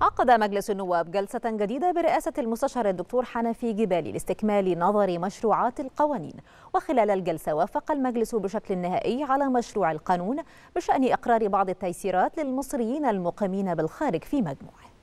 عقد مجلس النواب جلسة جديدة برئاسة المستشار الدكتور حنفي جبالي لاستكمال نظر مشروعات القوانين وخلال الجلسة وافق المجلس بشكل نهائي على مشروع القانون بشأن إقرار بعض التيسيرات للمصريين المقيمين بالخارج في مجموعه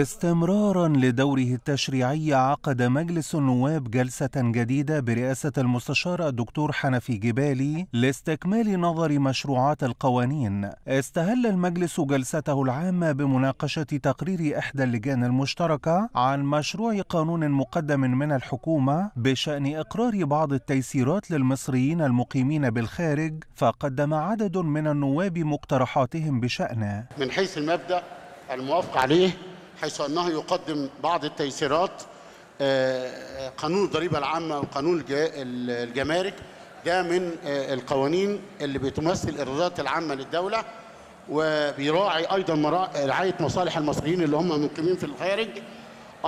استمرارا لدوره التشريعي عقد مجلس النواب جلسة جديدة برئاسة المستشار الدكتور حنفي جبالي لاستكمال نظر مشروعات القوانين. استهل المجلس جلسته العامة بمناقشة تقرير إحدى اللجان المشتركة عن مشروع قانون مقدم من الحكومة بشأن إقرار بعض التيسيرات للمصريين المقيمين بالخارج، فقدم عدد من النواب مقترحاتهم بشأنه. من حيث المبدأ الموافق عليه حيث أنه يقدم بعض التيسيرات آه، آه، قانون الضريبة العامة وقانون الجمارك ده من آه، القوانين اللي بتمثل الإيرادات العامة للدولة وبيراعي أيضا رعاية مصالح المصريين اللي هم مقيمين في الخارج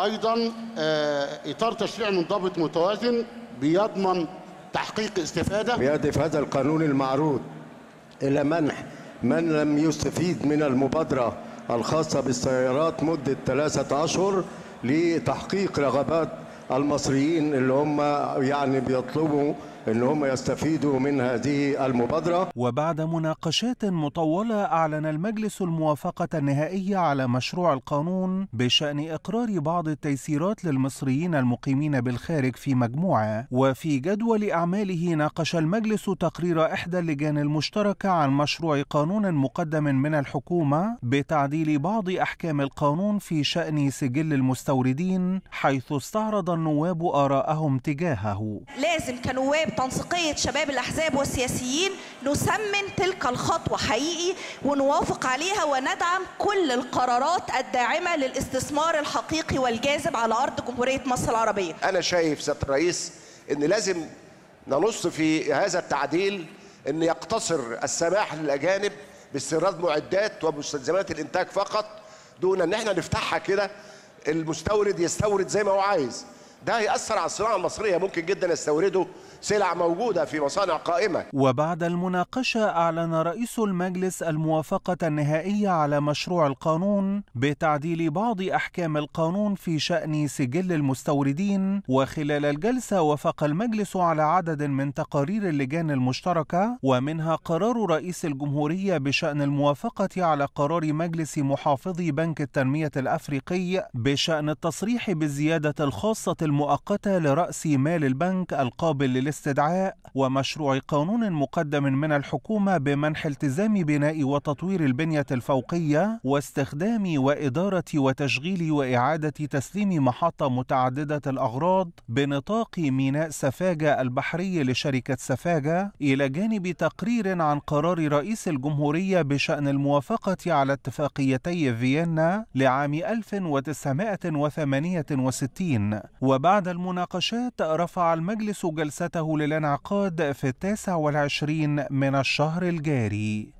أيضا إطار تشريع منضبط متوازن بيضمن تحقيق استفادة بيهدف هذا القانون المعروض إلى منح من لم يستفيد من المبادرة الخاصة بالسيارات مدة ثلاثة أشهر لتحقيق رغبات المصريين اللي هم يعني بيطلبوا ان هم يستفيدوا من هذه المبادره وبعد مناقشات مطوله اعلن المجلس الموافقه النهائيه على مشروع القانون بشان اقرار بعض التيسيرات للمصريين المقيمين بالخارج في مجموعه وفي جدول اعماله ناقش المجلس تقرير احدى اللجان المشتركه عن مشروع قانون مقدم من الحكومه بتعديل بعض احكام القانون في شان سجل المستوردين حيث استعرض النواب اراءهم تجاهه لازم كنواب تنسيقية شباب الأحزاب والسياسيين نسمن تلك الخطوة حقيقي ونوافق عليها وندعم كل القرارات الداعمة للاستثمار الحقيقي والجاذب على أرض جمهورية مصر العربية أنا شايف سيادة الرئيس أن لازم ننص في هذا التعديل أن يقتصر السماح للأجانب باستيراد معدات ومستلزمات الإنتاج فقط دون أن احنا نفتحها كده المستورد يستورد زي ما هو عايز ده هيأثر على الصناعة المصرية ممكن جدا يستوردوا سلع موجودة في مصانع قائمة وبعد المناقشة أعلن رئيس المجلس الموافقة النهائية على مشروع القانون بتعديل بعض أحكام القانون في شأن سجل المستوردين وخلال الجلسة وافق المجلس على عدد من تقارير اللجان المشتركة ومنها قرار رئيس الجمهورية بشأن الموافقة على قرار مجلس محافظي بنك التنمية الأفريقي بشأن التصريح بالزيادة الخاصة المؤقتة لرأس مال البنك القابل للاستدعاء ومشروع قانون مقدم من الحكومة بمنح التزام بناء وتطوير البنية الفوقية واستخدام وإدارة وتشغيل وإعادة تسليم محطة متعددة الأغراض بنطاق ميناء سفاجة البحري لشركة سفاجة إلى جانب تقرير عن قرار رئيس الجمهورية بشأن الموافقة على اتفاقيتي فيينا لعام 1968 وبعد المناقشات رفع المجلس جلسته للانعقاد في التاسع والعشرين من الشهر الجاري